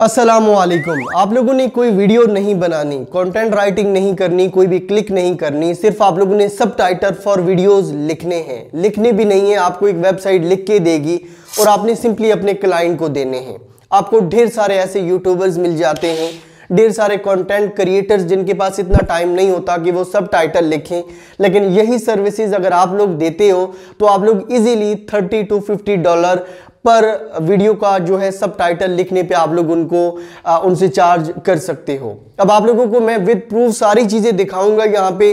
असलकुम आप लोगों ने कोई वीडियो नहीं बनानी कंटेंट राइटिंग नहीं करनी कोई भी क्लिक नहीं करनी सिर्फ आप लोगों ने सब टाइटल फॉर वीडियोस लिखने हैं लिखने भी नहीं है आपको एक वेबसाइट लिख के देगी और आपने सिंपली अपने क्लाइंट को देने हैं आपको ढेर सारे ऐसे यूट्यूबर्स मिल जाते हैं ढेर सारे कंटेंट क्रिएटर्स जिनके पास इतना टाइम नहीं होता कि वो सब टाइटल लिखें लेकिन यही सर्विसेज अगर आप लोग देते हो तो आप लोग इजीली 30 टू 50 डॉलर पर वीडियो का जो है सब टाइटल लिखने पे आप लोग उनको आ, उनसे चार्ज कर सकते हो अब आप लोगों को मैं विद प्रूफ सारी चीज़ें दिखाऊंगा यहाँ पे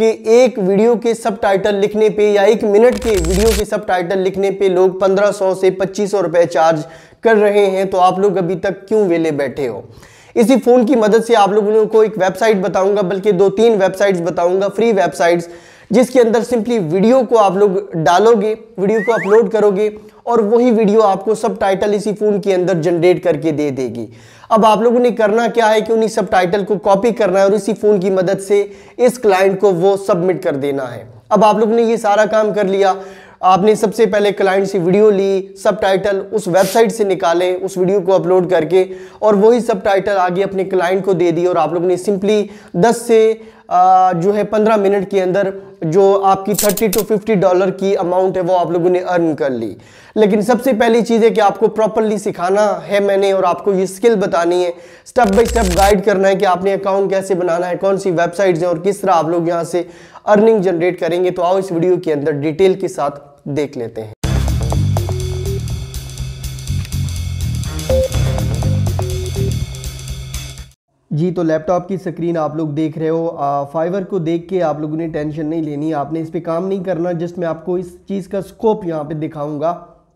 कि एक वीडियो के सब टाइटल लिखने पे या एक मिनट के वीडियो के सब टाइटल लिखने पे लोग 1500 से 2500 रुपए चार्ज कर रहे हैं तो आप लोग अभी तक क्यों वेले बैठे हो इसी फ़ोन की मदद से आप लोगों को एक वेबसाइट बताऊंगा बल्कि दो तीन वेबसाइट्स बताऊंगा फ्री वेबसाइट्स जिसके अंदर सिंपली वीडियो को आप लोग डालोगे वीडियो को अपलोड करोगे और वही वीडियो आपको सब टाइटल इसी फ़ोन के अंदर जनरेट करके दे देगी अब आप लोगों ने करना क्या है कि उन्हीं सब टाइटल को कॉपी करना है और इसी फ़ोन की मदद से इस क्लाइंट को वो सबमिट कर देना है अब आप लोगों ने ये सारा काम कर लिया आपने सबसे पहले क्लाइंट से वीडियो ली सब उस वेबसाइट से निकाले उस वीडियो को अपलोड करके और वही सब आगे अपने क्लाइंट को दे दी और आप लोगों ने सिंपली दस से आ, जो है पंद्रह मिनट के अंदर जो आपकी थर्टी टू फिफ्टी डॉलर की अमाउंट है वो आप लोगों ने अर्न कर ली लेकिन सबसे पहली चीज़ है कि आपको प्रॉपरली सिखाना है मैंने और आपको ये स्किल बतानी है स्टेप बाय स्टेप गाइड करना है कि आपने अकाउंट कैसे बनाना है कौन सी वेबसाइट्स हैं और किस तरह आप लोग यहाँ से अर्निंग जनरेट करेंगे तो आओ इस वीडियो के अंदर डिटेल के साथ देख लेते हैं जी तो लैपटॉप की स्क्रीन आप लोग देख रहे हो फाइवर को देख के आप लोगों ने टेंशन नहीं लेनी आपने इस पर काम नहीं करना जस्ट मैं आपको इस चीज़ का स्कोप यहाँ पे दिखाऊंगा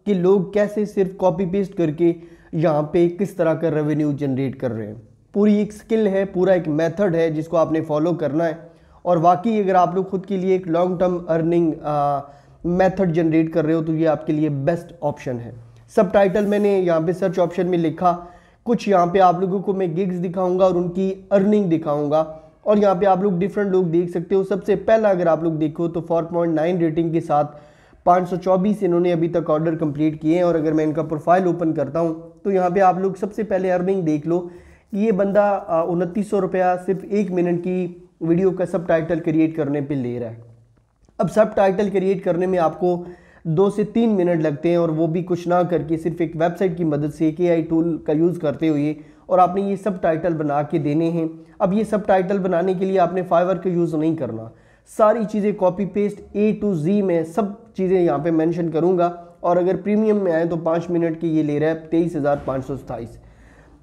कि लोग कैसे सिर्फ कॉपी पेस्ट करके यहाँ पे किस तरह का रेवेन्यू जनरेट कर रहे हैं पूरी एक स्किल है पूरा एक मेथड है जिसको आपने फॉलो करना है और वाकई अगर आप लोग खुद के लिए एक long term earning method generate कर रहे हो तो ये आपके लिए बेस्ट ऑप्शन है सब टाइटल मैंने यहाँ पे सर्च ऑप्शन में लिखा कुछ यहाँ पे आप लोगों को मैं गिग्स दिखाऊंगा और उनकी अर्निंग दिखाऊंगा और यहाँ पे आप लोग डिफरेंट लोग देख सकते हो सबसे पहला अगर आप लोग देखो तो 4.9 रेटिंग के साथ 524 इन्होंने अभी तक ऑर्डर कंप्लीट किए हैं और अगर मैं इनका प्रोफाइल ओपन करता हूँ तो यहाँ पे आप लोग सबसे पहले अर्निंग देख लो ये बंदा उनतीस सौ रुपया सिर्फ एक मिनट की वीडियो का सब टाइटल क्रिएट करने पे ले रहा है अब सब टाइटल क्रिएट करने में आपको दो से तीन मिनट लगते हैं और वो भी कुछ ना करके सिर्फ एक वेबसाइट की मदद से के आई टूल का यूज़ करते हुए और आपने ये सब टाइटल बना के देने हैं अब ये सब टाइटल बनाने के लिए आपने फाइवर का यूज़ नहीं करना सारी चीज़ें copy paste A to Z में सब चीज़ें यहाँ पे मेंशन करूँगा और अगर प्रीमियम में आए तो पाँच मिनट की ये ले रहा है तेईस हज़ार पाँच सौ सताईस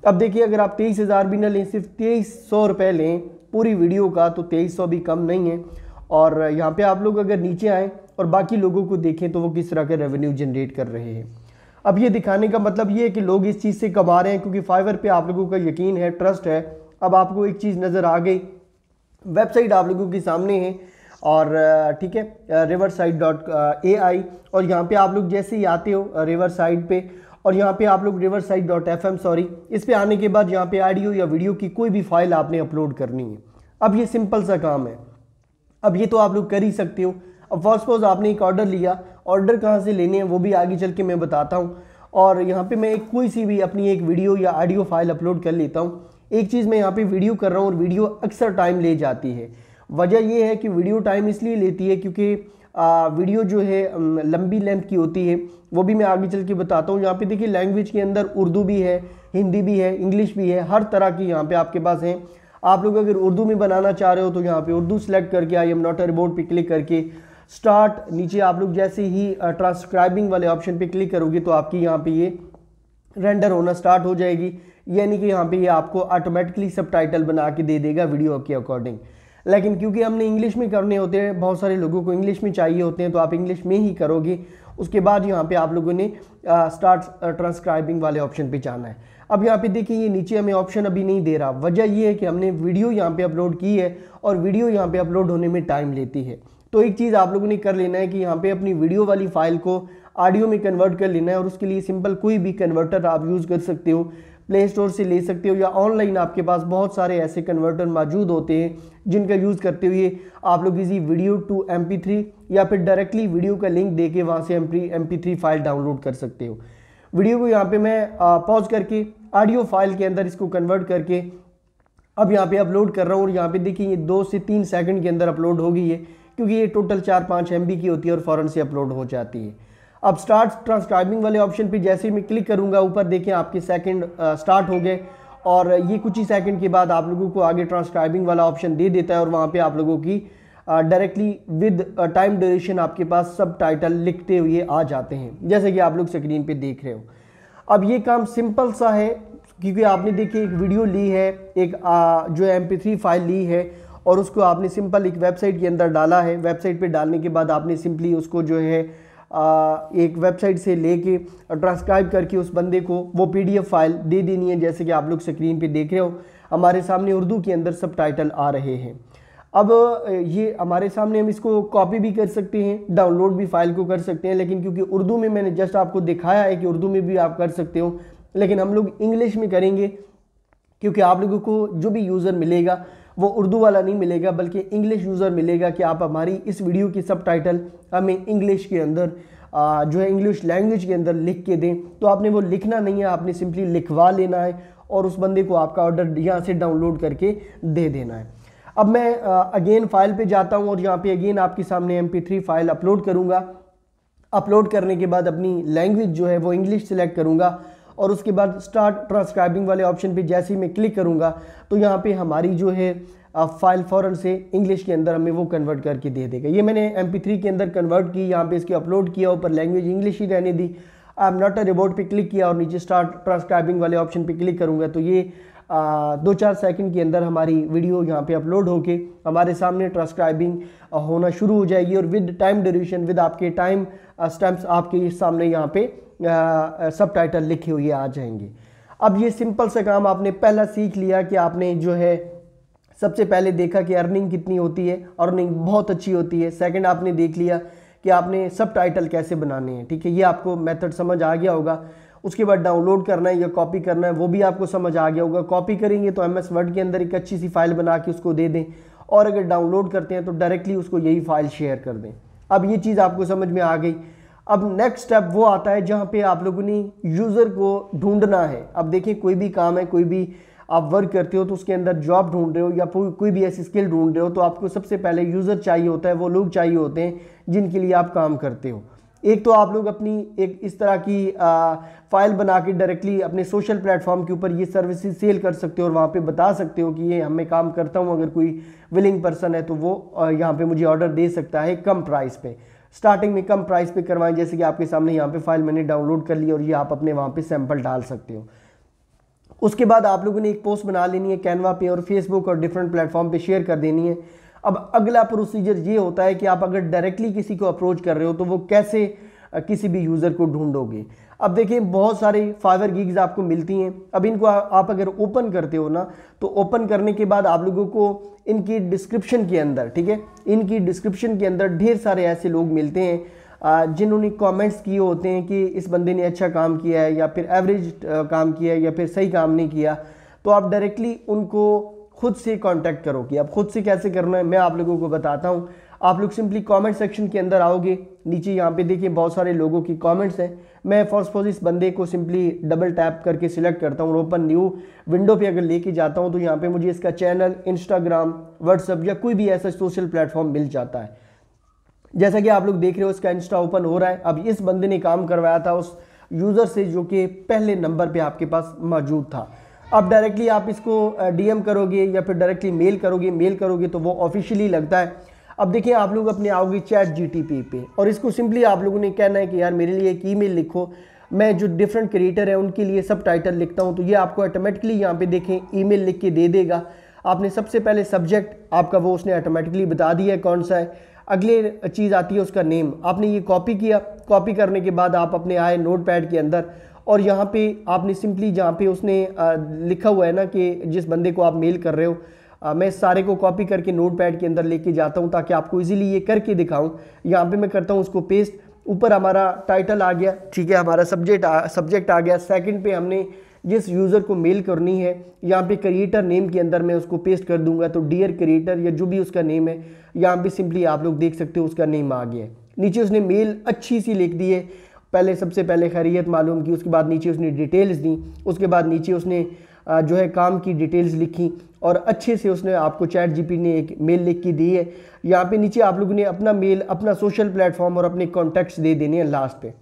अब देखिए अगर आप तेईस हज़ार भी ना लें सिर्फ तेईस सौ रुपये लें पूरी वीडियो का तो तेईस सौ भी कम नहीं है और यहाँ पे आप लोग अगर नीचे आएँ और बाकी लोगों को देखें तो वो किस तरह के रेवेन्यू जनरेट कर रहे हैं अब ये दिखाने का मतलब ये है कि लोग इस चीज़ से कमा रहे हैं क्योंकि फाइवर पर आप लोगों का यकीन है ट्रस्ट है अब आपको एक चीज़ नज़र आ गई वेबसाइट आप लोगों के सामने है और ठीक है riverside dot A I और यहाँ पे आप लोग जैसे ही आते हो रिवर साइड पे और यहाँ पे आप लोग riverside dot F M sorry इस पर आने के बाद यहाँ पे ऑडियो या वीडियो की कोई भी फाइल आपने अपलोड करनी है अब ये सिंपल सा काम है अब ये तो आप लोग कर ही सकते हो अब फॉर सपोज आपने एक ऑर्डर लिया ऑर्डर कहाँ से लेने हैं वो भी आगे चल के मैं बताता हूँ और यहाँ पर मैं एक कोई सी भी अपनी एक वीडियो या ऑडियो फाइल अपलोड कर लेता हूँ एक चीज़ मैं यहाँ पर वीडियो कर रहा हूँ और वीडियो अक्सर टाइम ले जाती है वजह यह है कि वीडियो टाइम इसलिए लेती है क्योंकि वीडियो जो है लंबी लेंथ की होती है वो भी मैं आगे चल के बताता हूँ यहाँ पे देखिए लैंग्वेज के अंदर उर्दू भी है हिंदी भी है इंग्लिश भी है हर तरह की यहाँ पे आपके पास हैं आप लोग अगर उर्दू में बनाना चाह रहे हो तो यहाँ पे उर्दू सेलेक्ट करके आई एम नॉट अ रिबोर्ड पे क्लिक करके स्टार्ट नीचे आप लोग जैसे ही ट्रांसक्राइबिंग वाले ऑप्शन पर क्लिक करोगे तो आपकी यहाँ पर ये रेंडर होना स्टार्ट हो जाएगी यानी कि यहाँ पर ये आपको ऑटोमेटिकली सब बना के दे देगा वीडियो के अकॉर्डिंग लेकिन क्योंकि हमने इंग्लिश में करने होते हैं बहुत सारे लोगों को इंग्लिश में चाहिए होते हैं तो आप इंग्लिश में ही करोगे उसके बाद यहाँ पे आप लोगों ने स्टार्ट ट्रांसक्राइबिंग वाले ऑप्शन पे जाना है अब यहाँ पे देखिए ये नीचे हमें ऑप्शन अभी नहीं दे रहा वजह ये है कि हमने वीडियो यहाँ पे अपलोड की है और वीडियो यहाँ पे अपलोड होने में टाइम लेती है तो एक चीज़ आप लोगों ने कर लेना है कि यहाँ पे अपनी वीडियो वाली फाइल को ऑडियो में कन्वर्ट कर लेना है और उसके लिए सिंपल कोई भी कन्वर्टर आप यूज़ कर सकते हो प्ले स्टोर से ले सकते हो या ऑनलाइन आपके पास बहुत सारे ऐसे कन्वर्टर मौजूद होते हैं जिनका यूज़ करते हुए आप लोग इसी वीडियो टू एम या फिर डायरेक्टली वीडियो का लिंक दे के वहाँ से एम पी फाइल डाउनलोड कर सकते हो वीडियो को यहाँ पे मैं पॉज करके ऑडियो फाइल के अंदर इसको कन्वर्ट करके अब यहाँ पे अपलोड कर रहा हूँ और यहाँ पे देखिए ये दो से तीन सेकंड के अंदर अपलोड हो गई है क्योंकि ये टोटल चार पाँच एम की होती है और फ़ौरन से अपलोड हो जाती है अब स्टार्ट ट्रांसक्राइबिंग वाले ऑप्शन पे जैसे ही मैं क्लिक करूँगा ऊपर देखें आपके सेकंड स्टार्ट uh, हो गए और ये कुछ ही सेकंड के बाद आप लोगों को आगे ट्रांसक्राइबिंग वाला ऑप्शन दे देता है और वहाँ पे आप लोगों की डायरेक्टली विद टाइम ड्यूरेशन आपके पास सब टाइटल लिखते हुए आ जाते हैं जैसे कि आप लोग स्क्रीन पर देख रहे हो अब ये काम सिंपल सा है क्योंकि आपने देखिए एक वीडियो ली है एक uh, जो एम फाइल ली है और उसको आपने सिंपल एक वेबसाइट के अंदर डाला है वेबसाइट पे डालने के बाद आपने सिंपली उसको जो है एक वेबसाइट से लेके ट्रांसक्राइब करके उस बंदे को वो पीडीएफ फाइल दे देनी है जैसे कि आप लोग स्क्रीन पे देख रहे हो हमारे सामने उर्दू के अंदर सब टाइटल आ रहे हैं अब ये हमारे सामने हम इसको कॉपी भी कर सकते हैं डाउनलोड भी फाइल को कर सकते हैं लेकिन क्योंकि उर्दू में मैंने जस्ट आपको दिखाया है कि उर्दू में भी आप कर सकते हो लेकिन हम लोग इंग्लिश में करेंगे क्योंकि आप लोगों को जो भी यूज़र मिलेगा वो उर्दू वाला नहीं मिलेगा बल्कि इंग्लिश यूज़र मिलेगा कि आप हमारी इस वीडियो की सब टाइटल हमें इंग्लिश के अंदर आ, जो है इंग्लिश लैंग्वेज के अंदर लिख के दें तो आपने वो लिखना नहीं है आपने सिंपली लिखवा लेना है और उस बंदे को आपका ऑर्डर यहाँ से डाउनलोड करके दे देना है अब मैं अगेन फाइल पे जाता हूँ और यहाँ पे अगेन आपके सामने एम थ्री फाइल अपलोड करूँगा अपलोड करने के बाद अपनी लैंग्वेज जो है वो इंग्लिश सेलेक्ट करूँगा और उसके बाद स्टार्ट ट्रांसक्राइबिंग वाले ऑप्शन पे जैसे ही मैं क्लिक करूँगा तो यहाँ पे हमारी जो है फाइल फ़ौरन से इंग्लिश के अंदर हमें वो कन्वर्ट करके दे देगा ये मैंने एम के अंदर कन्वर्ट की यहाँ पे इसकी अपलोड किया ऊपर लैंग्वेज इंग्लिश ही रहने दी आप नॉट अ रिबोट पे क्लिक किया और नीचे स्टार्ट ट्रांसक्राइबिंग वाले ऑप्शन पे क्लिक करूँगा तो ये दो चार सेकंड के अंदर हमारी वीडियो यहाँ पे अपलोड होके हमारे सामने ट्रांसक्राइबिंग होना शुरू हो जाएगी और विद टाइम ड्यूरेशन विद आपके टाइम स्टैम्प्स आपके सामने यहाँ पे सब टाइटल लिखे हुए आ जाएंगे अब ये सिंपल सा काम आपने पहला सीख लिया कि आपने जो है सबसे पहले देखा कि अर्निंग कितनी होती है अर्निंग बहुत अच्छी होती है सेकंड आपने देख लिया कि आपने सब टाइटल कैसे बनाने हैं ठीक है ये आपको मेथड समझ आ गया होगा उसके बाद डाउनलोड करना है या कॉपी करना है वो भी आपको समझ आ गया होगा कॉपी करेंगे तो एम एस वर्ड के अंदर एक अच्छी सी फाइल बना के उसको दे दें और अगर डाउनलोड करते हैं तो डायरेक्टली उसको यही फाइल शेयर कर दें अब ये चीज़ आपको समझ में आ गई अब नेक्स्ट स्टेप वो आता है जहाँ पे आप लोगों ने यूज़र को ढूंढना है अब देखिए कोई भी काम है कोई भी आप वर्क करते हो तो उसके अंदर जॉब ढूंढ रहे हो या कोई भी ऐसी स्किल ढूंढ रहे हो तो आपको सबसे पहले यूज़र चाहिए होता है वो लोग चाहिए होते हैं जिनके लिए आप काम करते हो एक तो आप लोग अपनी एक इस तरह की आ, फाइल बना के डायरेक्टली अपने सोशल प्लेटफॉर्म के ऊपर ये सर्विसेज सेल कर सकते हो और वहाँ पे बता सकते हो कि ये हमें काम करता हूँ अगर कोई विलिंग पर्सन है तो वो यहाँ पे मुझे ऑर्डर दे सकता है कम प्राइस पे स्टार्टिंग में कम प्राइस पे करवाएं जैसे कि आपके सामने यहाँ पे फाइल मैंने डाउनलोड कर ली और ये आप अपने वहाँ पर सैंपल डाल सकते हो उसके बाद आप लोगों ने एक पोस्ट बना लेनी है कैनवा पे और फेसबुक और डिफरेंट प्लेटफॉर्म पे शेयर कर देनी है अब अगला प्रोसीजर ये होता है कि आप अगर डायरेक्टली किसी को अप्रोच कर रहे हो तो वो कैसे किसी भी यूज़र को ढूंढोगे अब देखिए बहुत सारे फाइवर गीग्स आपको मिलती हैं अब इनको आप अगर ओपन करते हो ना तो ओपन करने के बाद आप लोगों को इनकी डिस्क्रिप्शन के अंदर ठीक है इनकी डिस्क्रिप्शन के अंदर ढेर सारे ऐसे लोग मिलते हैं जिन्होंने कमेंट्स किए होते हैं कि इस बंदे ने अच्छा काम किया है या फिर एवरेज काम किया है या फिर सही काम नहीं किया तो आप डायरेक्टली उनको खुद से कांटेक्ट करो कि आप खुद से कैसे करना है मैं आप लोगों को बताता हूँ आप लोग सिंपली कमेंट सेक्शन के अंदर आओगे नीचे यहाँ पे देखिए बहुत सारे लोगों की कमेंट्स हैं मैं फर्स्ट फॉर इस बंदे को सिंपली डबल टैप करके सिलेक्ट करता हूँ ओपन न्यू विंडो पे अगर लेके जाता हूँ तो यहाँ पे मुझे इसका चैनल इंस्टाग्राम व्हाट्सअप या कोई भी ऐसा सोशल प्लेटफॉर्म मिल जाता है जैसा कि आप लोग देख रहे हो इसका इंस्टा ओपन हो रहा है अब इस बंदे ने काम करवाया था उस यूज़र से जो कि पहले नंबर पर आपके पास मौजूद था अब डायरेक्टली आप इसको डीएम करोगे या फिर डायरेक्टली मेल करोगे मेल करोगे तो वो ऑफिशियली लगता है अब देखिए आप लोग अपने आओगे चैट पी पे और इसको सिंपली आप लोगों ने कहना है कि यार मेरे लिए एक मेल लिखो मैं जो डिफरेंट क्रिएटर है उनके लिए सब टाइटल लिखता हूँ तो ये आपको ऑटोमेटिकली यहाँ पे देखें ईमेल लिख के दे देगा आपने सबसे पहले सब्जेक्ट आपका वो उसने ऑटोमेटिकली बता दिया है कौन सा है अगले चीज़ आती है उसका नेम आपने ये कॉपी किया कॉपी करने के बाद आप अपने आए नोट पैड के अंदर और यहाँ पे आपने सिंपली जहाँ पे उसने लिखा हुआ है ना कि जिस बंदे को आप मेल कर रहे हो मैं सारे को कॉपी करके नोट पैड के अंदर लेके जाता हूँ ताकि आपको इजीली ये करके दिखाऊँ यहाँ पे मैं करता हूँ उसको पेस्ट ऊपर हमारा टाइटल आ गया ठीक है हमारा सब्जेक्ट आ, सब्जेक्ट आ गया सेकेंड पे हमने जिस यूज़र को मेल करनी है यहाँ पे क्रिएटर नेम के अंदर मैं उसको पेस्ट कर दूंगा तो डियर क्रिएटर या जो भी उसका नेम है यहाँ पे सिंपली आप लोग देख सकते हो उसका नेम आ गया है नीचे उसने मेल अच्छी सी लिख दी है पहले सबसे पहले खैरियत मालूम की उसके बाद नीचे उसने डिटेल्स दी उसके बाद नीचे उसने जो है काम की डिटेल्स लिखी और अच्छे से उसने आपको चैट जीपी ने एक मेल लिख के दी है यहाँ पे नीचे आप लोगों ने अपना मेल अपना सोशल प्लेटफॉर्म और अपने कॉन्टैक्ट्स दे देने हैं लास्ट पे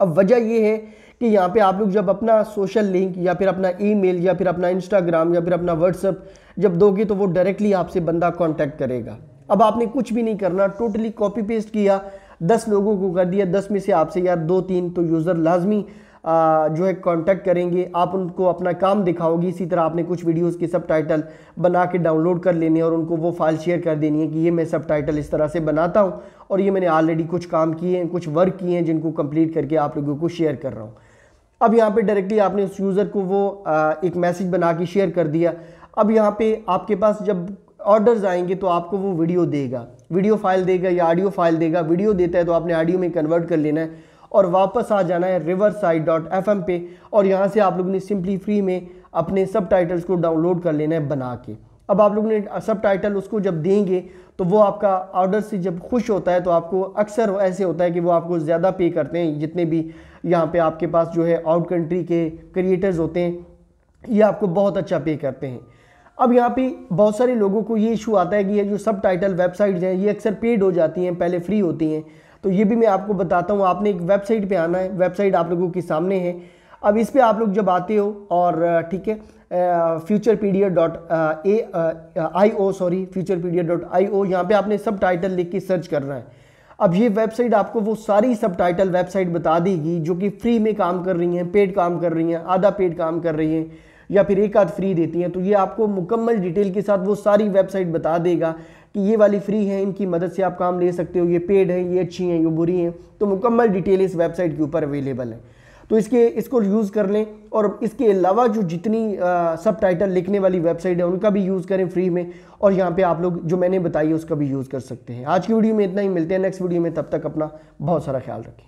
अब वजह यह है कि यहाँ पे आप लोग जब अपना सोशल लिंक या फिर अपना ईमेल या फिर अपना इंस्टाग्राम या फिर अपना व्हाट्सअप जब दोगे तो वो डायरेक्टली आपसे बंदा कॉन्टैक्ट करेगा अब आपने कुछ भी नहीं करना टोटली कॉपी पेस्ट किया दस लोगों को कर दिया दस में से आपसे यार दो तीन तो यूज़र लाजमी जो है कांटेक्ट करेंगे आप उनको अपना काम दिखाओगी इसी तरह आपने कुछ वीडियोस के सब टाइटल बना के डाउनलोड कर लेने और उनको वो फाइल शेयर कर देनी है कि ये मैं सब टाइटल इस तरह से बनाता हूँ और ये मैंने ऑलरेडी कुछ काम किए हैं कुछ वर्क किए हैं जिनको कंप्लीट करके आप लोगों को शेयर कर रहा हूँ अब यहाँ पर डायरेक्टली आपने उस यूज़र को वो एक मैसेज बना के शेयर कर दिया अब यहाँ पर आपके पास जब ऑर्डर्स आएंगे तो आपको वो वीडियो देगा वीडियो फाइल देगा या ऑडियो फाइल देगा वीडियो देता है तो आपने ऑडियो में कन्वर्ट कर लेना है और वापस आ जाना है riverside dot F M पे और यहाँ से आप लोगों ने सिंपली फ्री में अपने सब टाइटल्स को डाउनलोड कर लेना है बना के अब आप लोग ने सब टाइटल उसको जब देंगे तो वो आपका ऑर्डर से जब खुश होता है तो आपको अक्सर ऐसे होता है कि वो आपको ज़्यादा पे करते हैं जितने भी यहाँ पे आपके पास जो है आउट कंट्री के क्रिएटर्स होते हैं ये आपको बहुत अच्छा पे करते हैं अब यहाँ पे बहुत सारे लोगों को ये इशू आता है कि ये जो सब टाइटल वेबसाइट्स हैं ये अक्सर पेड हो जाती हैं पहले फ्री होती हैं तो ये भी मैं आपको बताता हूँ आपने एक वेबसाइट पे आना है वेबसाइट आप लोगों के सामने है अब इस पर आप लोग जब आते हो और ठीक है future P dot A I O sorry future P dot I O यहाँ पर आपने सब टाइटल लिख के सर्च करना है अब ये वेबसाइट आपको वो सारी सब टाइटल वेबसाइट बता देगी जो कि फ्री में काम कर रही हैं पेड काम कर रही हैं आधा पेड काम कर रही हैं या फिर एक आध फ्री देती हैं तो ये आपको मुकम्मल डिटेल के साथ वो सारी वेबसाइट बता देगा कि ये वाली फ्री है इनकी मदद से आप काम ले सकते हो ये पेड है ये अच्छी हैं ये बुरी हैं तो मुकम्मल डिटेल इस वेबसाइट के ऊपर अवेलेबल है तो इसके इसको यूज़ कर लें और इसके अलावा जो जितनी सब टाइटल लिखने वाली वेबसाइट है उनका भी यूज़ करें फ्री में और यहाँ पे आप लोग जो मैंने बताई है उसका भी यूज़ कर सकते हैं आज की वीडियो में इतना ही मिलते हैं नेक्स्ट वीडियो में तब तक अपना बहुत सारा ख्याल रखें